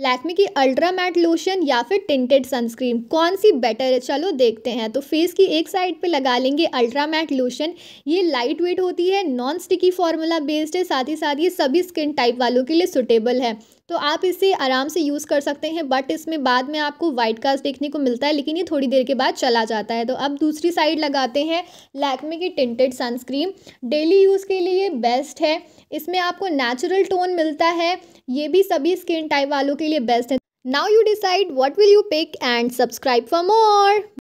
लैक्मी की ultra matte lotion या फिर टिंटेड सनस्क्रीन कौन सी बेटर है चलो देखते हैं तो फेस की एक साइड पे लगा लेंगे अल्ट्रा मैट लोशन ये लाइट वेट होती है नॉन स्टिकी फार्मूला बेस्ड है साथ ही साथ ये सभी स्किन टाइप वालों के लिए सुटेबल है तो आप इसे आराम से यूज़ कर सकते हैं बट इसमें बाद में आपको वाइट कास्ट देखने को मिलता है लेकिन ये थोड़ी देर के बाद चला जाता है तो अब दूसरी साइड लगाते हैं लैक्मे की टिंटेड सनस्क्रीन डेली यूज़ के लिए बेस्ट है इसमें आपको नेचुरल टोन मिलता है ये भी सभी स्किन टाइप वालों के लिए बेस्ट है now you decide what will you pick and subscribe for more